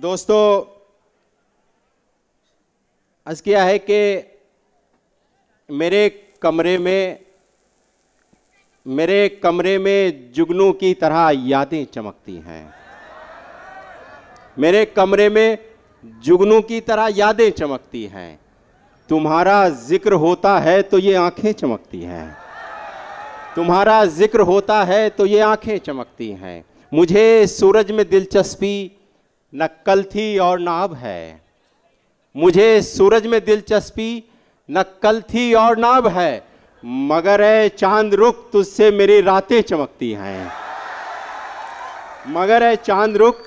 दोस्तों आज क्या है कि मेरे कमरे में मेरे कमरे में जुगनू की तरह यादें चमकती हैं मेरे कमरे में जुगनू की तरह यादें चमकती हैं तुम्हारा जिक्र होता है तो ये आंखें चमकती हैं तुम्हारा जिक्र होता है तो ये आंखें चमकती हैं मुझे सूरज में दिलचस्पी न कल थी और ना अब है मुझे सूरज में दिलचस्पी न कल थी और ना अब है मगर है चांद रुख तुझसे मेरी रातें चमकती हैं मगर है चांद रुख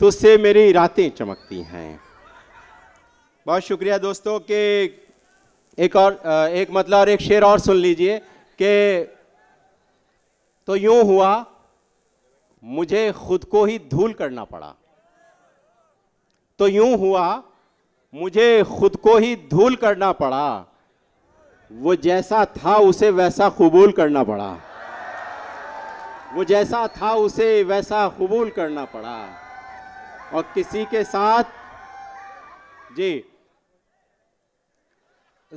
तुझसे मेरी रातें चमकती हैं बहुत शुक्रिया दोस्तों के एक और एक मतलब और एक शेर और सुन लीजिए कि तो यूं हुआ मुझे खुद को ही धूल करना पड़ा तो यूं हुआ मुझे खुद को ही धूल करना पड़ा वो जैसा था उसे वैसा कबूल करना पड़ा वो जैसा था उसे वैसा कबूल करना पड़ा और किसी के साथ जी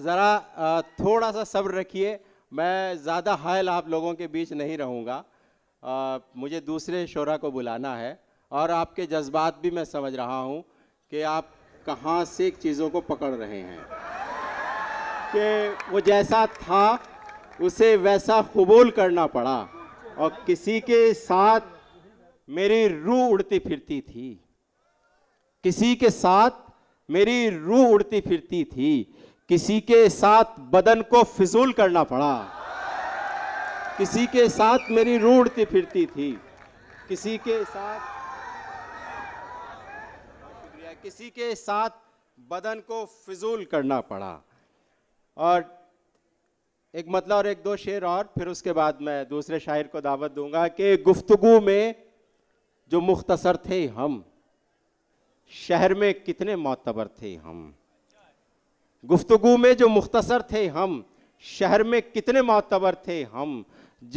ज़रा थोड़ा सा सब्र रखिए मैं ज़्यादा हायल आप लोगों के बीच नहीं रहूँगा मुझे दूसरे शोरा को बुलाना है और आपके जज्बात भी मैं समझ रहा हूँ कि आप कहाँ से चीज़ों को पकड़ रहे हैं कि वो जैसा था उसे वैसा कबूल करना पड़ा और किसी के साथ मेरी रूह उड़ती फिरती थी किसी के साथ मेरी रूह उड़ती फिरती थी किसी के साथ बदन को फिजूल करना पड़ा किसी के साथ मेरी रूह उड़ती फिरती थी किसी के साथ किसी के साथ बदन को फिजूल करना पड़ा और एक मतलब और एक दो शेर और फिर उसके बाद मैं दूसरे शायर को दावत दूंगा कि गुफ्तगु में जो मुख्तसर थे हम शहर में कितने मोतबर थे हम गुफ्तगु में जो मुख्तसर थे हम शहर में कितने मोतबर थे हम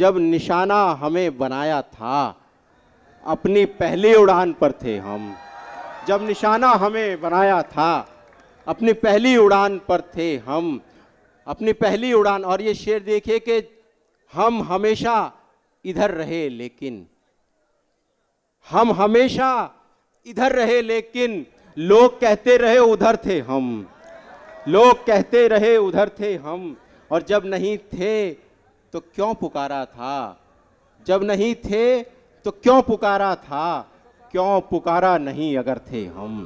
जब निशाना हमें बनाया था अपनी पहली उड़ान पर थे हम जब निशाना हमें बनाया था अपनी पहली उड़ान पर थे हम अपनी पहली उड़ान और ये शेर देखिए कि हम हमेशा इधर रहे लेकिन हम हमेशा इधर रहे लेकिन लोग कहते रहे उधर थे हम लोग कहते रहे उधर थे हम और जब नहीं थे तो क्यों पुकारा था जब नहीं थे तो क्यों पुकारा था क्यों पुकारा नहीं अगर थे हम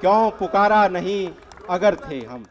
क्यों पुकारा नहीं अगर थे हम